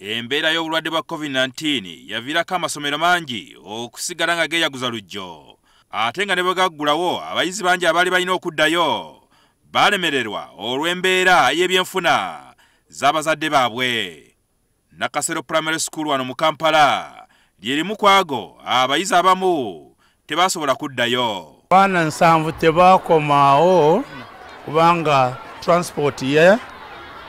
embeera y'obulwadde bwa covid-19 yaviirako amasomero mangi okusigala nga geeyaguza lujjo ate nga ne bwe gaggulawo abayizi bangi abaali balina okuddayo baalemererwa olw'embeera y'ebyenfuna z'abazadde baabwe nakasero primary school wano mu kampala lye limu ku ago abayizi abamu tebasobola kuddayo abaana nsanvu tebaakomaawo kubanga transport ye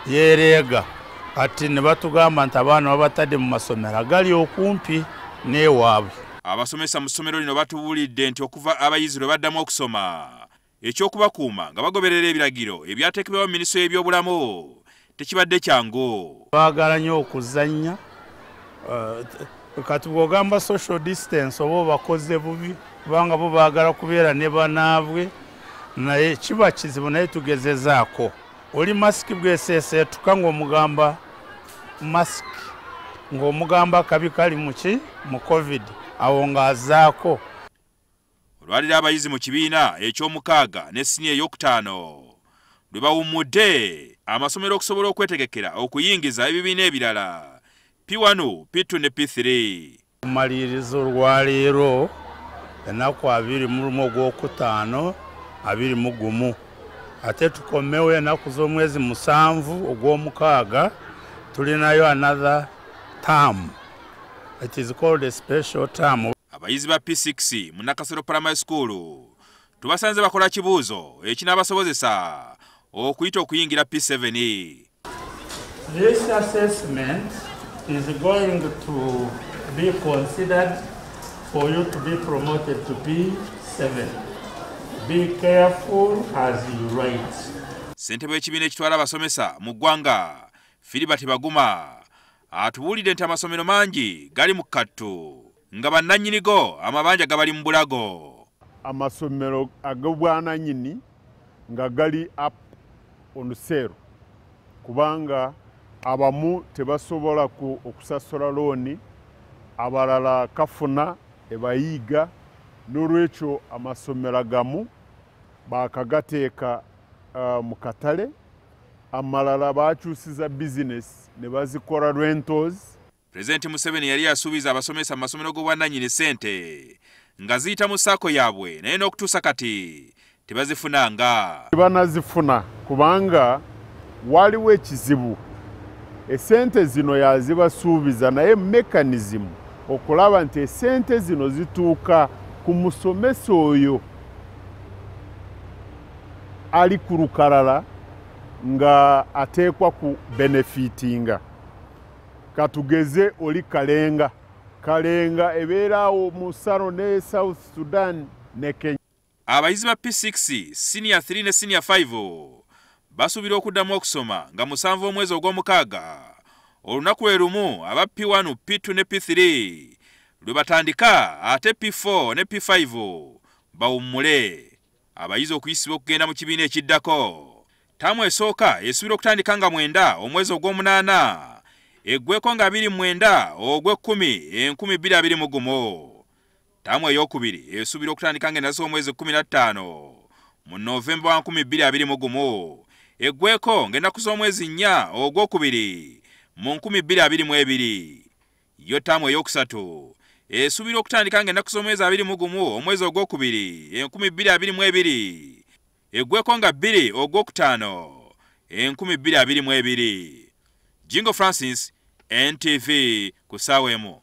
yereega kati ne batugamba nti abaana babatadde mu masomero agali okumpi n'ewaabwe abasomesa mu ssomero lino batubuulidde nti okuva abayizi lwe baddamu okusoma ekyokubakuuma nga bagoberera ebiragiro ebyateekebwawo minisito y'ebyobulamu tekibadde kyangu baagala nnyo okuzannya eh, kati bwogamba social distance oba obakoze bubi kubanga bo baagala kubeera ne banaabwe naye kiba kizibu naye tugezezaako oli masiki bweseese yatuka ngaomugamba masiki ngaomugamba kabi kali muki mu covid awo ng'azaako olwalira abayizi mu kibiina ekyomukaaga nesini eyokutaano lwe bawummudde amasomero okusobola okwetegekera okuyingiza ebibiina ebirala p1 p2 ne p3 kumaliriza olwaleero enaku 21 ogwokutaano 21 ate tukomewo enaku z'omwezi musanvu ogw'omukaaga tulinayo another tam it is called a special tam abayizi ba p6 munakasero primary school tubasanze bakola kibuuzo ekinaabasobozesa okuyita okuyingira p7 this assessment is going to be considered for you to be promoted to p7 ssentebe w'ekibiina ekitwala abasomesa mu ggwanga filibert baguma atubuulidde nti amasomero mangi gali mu kkatto nga bannannyinigo amabanja gabali mu bulago amasomero ag'obwananyini nga gali up onseero kubanga abamu tebasobolaku okusasola looni abalala kafuna ebayiiga n'olwekyo amasomero agamu bakagateeka uh, mu katale amalala bakyusiza bizinesi ne bazikola rentos pulezidenti museveni yali asuubiza abasomesa mu masomero g'obwannanyini sente nga ziyita mu saako yaabwe naye n'okutuusa kati tebazifunanga tibanazifuna kubanga waliwo ekizibu esente zino yazibasuubiza naye mekanizimu okulaba nti esente zino zituuka ku musomesa oyo ali ku lukalala nga ateekwa ku benefitinga katugeze oli kalenga kalenga ebeeraawo mu nsalo ne south sudan ne kenya abayizi ba p6 senior 3 ne senior 5 basuubira okuddamu okusoma nga musanvu omwezi ogw'omukaaga olunaku lwe lumu aba p1 p2 ne p3 lwe batandika ate p4 ne p5 bawummule abayizi okuyisibwa okugenda mu kibiina ekiddako taamu esooka esuubira okutandika nga mwenda omwezi ogw'omunaana eggweko nga 2mwenda ogw'ekkumi enkumi bbiri abiri mu gumu taamu ey'okubiri esuubira okutandika nga enasa omwezi 15 mu novemba wa 2 mu gumu eggweko ng'ennaku z'omwezi 4 ogw'okubiri mu 2 22 yo taamu ey'okusatu esuubirwa eh, okutandika ng'ennaku z'omwezi abiri mu gumu omwezi ogwokubiri enkumi bbiri abiri mu ebiri eggweko nga bbiri ogwokutaano enkumi bbiri abiri mu ebiri jingo francis ntv ku saawa emu